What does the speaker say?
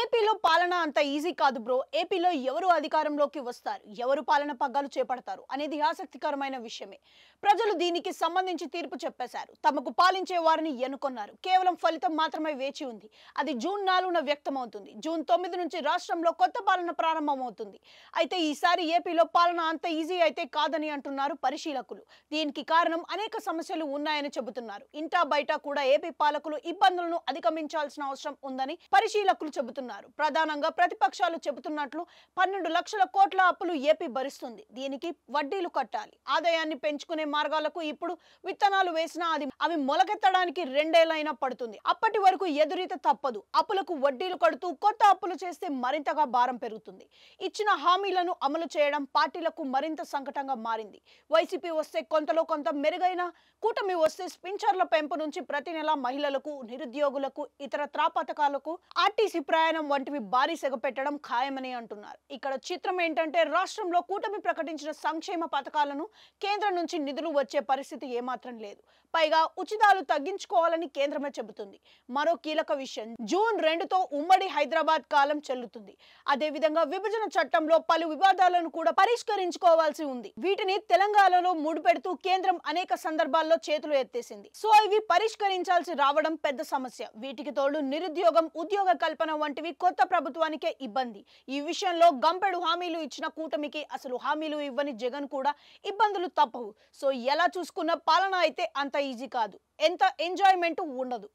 ఏపీలో పాలన అంత ఈజీ కాదు బ్రో ఏపీలో ఎవరు అధికారంలోకి వస్తారు ఎవరు పాలన పగ్గాలు చేపడతారు అనేది ఆసక్తికరమైన విషయమే ప్రజలు దీనికి సంబంధించి తీర్పు చెప్పేశారు తమకు పాలించే వారిని ఎన్నుకున్నారు కేవలం ఫలితం మాత్రమే వేచి ఉంది అది జూన్ నాలుగున వ్యక్తమవుతుంది జూన్ తొమ్మిది నుంచి రాష్ట్రంలో కొత్త పాలన ప్రారంభమవుతుంది అయితే ఈసారి ఏపీలో పాలన అంత ఈజీ అయితే కాదని అంటున్నారు పరిశీలకులు దీనికి కారణం అనేక సమస్యలు ఉన్నాయని చెబుతున్నారు ఇంటా బయట కూడా ఏపీ పాలకులు ఇబ్బందులను అధిగమించాల్సిన అవసరం ఉందని పరిశీలకులు చెబుతున్నారు చెబుతున్నారు ప్రధానంగా ప్రతిపక్షాలు చెబుతున్నట్లు పన్నెండు లక్షల కోట్ల అప్పులు ఏపీ భరిస్తుంది దీనికి వడ్డీలు కట్టాలి ఆదాయాన్ని పెంచుకునే మార్గాలకు ఇప్పుడు విత్తనాలు వేసినా అది అవి మొలకెత్తడానికి రెండేళ్లైనా పడుతుంది అప్పటి వరకు ఎదురీత తప్పదు అప్పులకు వడ్డీలు కడుతూ కొత్త అప్పులు చేస్తే మరింతగా భారం పెరుగుతుంది ఇచ్చిన హామీలను అమలు చేయడం పార్టీలకు మరింత సంకటంగా మారింది వైసీపీ వస్తే కొంతలో కొంత మెరుగైన కూటమి వస్తే స్పించర్ల పెంపు నుంచి ప్రతి నెలా మహిళలకు నిరుద్యోగులకు ఇతర త్రాపథకాలకు ఆర్టీసీ ప్రయాణ రసాయనం వంటివి భారీ సెగపెట్టడం ఖాయమని అంటున్నారు ఇక్కడ చిత్రం ఏంటంటే రాష్ట్రంలో కూటమి ప్రకటించిన సంక్షేమ పథకాలను కేంద్రం నుంచి నిధులు వచ్చే పరిస్థితి ఏమాత్రం లేదు పైగా ఉచితాలు తగ్గించుకోవాలని కేంద్రమే చెబుతుంది మరో కీలక విషయం జూన్ రెండుతో ఉమ్మడి హైదరాబాద్ కాలం చెల్లుతుంది అదేవిధంగా విభజన చట్టంలో పలు వివాదాలను కూడా పరిష్కరించుకోవాల్సి ఉంది వీటిని తెలంగాణలో ముడిపెడుతూ కేంద్రం అనేక సందర్భాల్లో చేతులు ఎత్తేసింది సో ఇవి పరిష్కరించాల్సి రావడం పెద్ద సమస్య వీటికి తోడు నిరుద్యోగం ఉద్యోగ కల్పన వంటి ఇలాంటివి కొత్త ప్రభుత్వానికే ఇబ్బంది ఈ విషయంలో గంపెడు హామీలు ఇచ్చిన కూటమికి అసలు హామీలు ఇవ్వని జగన్ కూడా ఇబ్బందులు తప్పవు సో ఎలా చూసుకున్న పాలన అయితే అంత ఈజీ కాదు ఎంత ఎంజాయ్మెంట్ ఉండదు